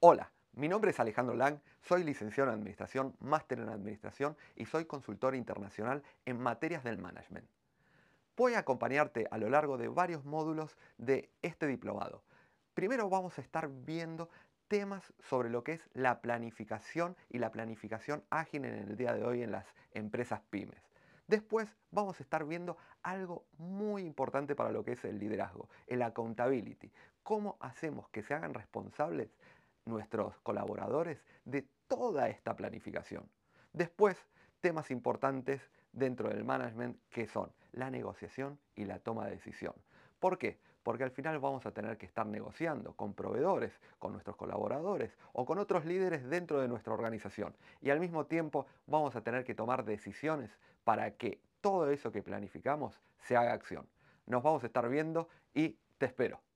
Hola, mi nombre es Alejandro Lang, soy licenciado en Administración, máster en Administración y soy consultor internacional en materias del management. Voy a acompañarte a lo largo de varios módulos de este diplomado. Primero vamos a estar viendo temas sobre lo que es la planificación y la planificación ágil en el día de hoy en las empresas pymes. Después vamos a estar viendo algo muy importante para lo que es el liderazgo, el accountability. Cómo hacemos que se hagan responsables nuestros colaboradores de toda esta planificación. Después, temas importantes dentro del management que son la negociación y la toma de decisión. ¿Por qué? Porque al final vamos a tener que estar negociando con proveedores, con nuestros colaboradores o con otros líderes dentro de nuestra organización. Y al mismo tiempo vamos a tener que tomar decisiones para que todo eso que planificamos se haga acción. Nos vamos a estar viendo y te espero.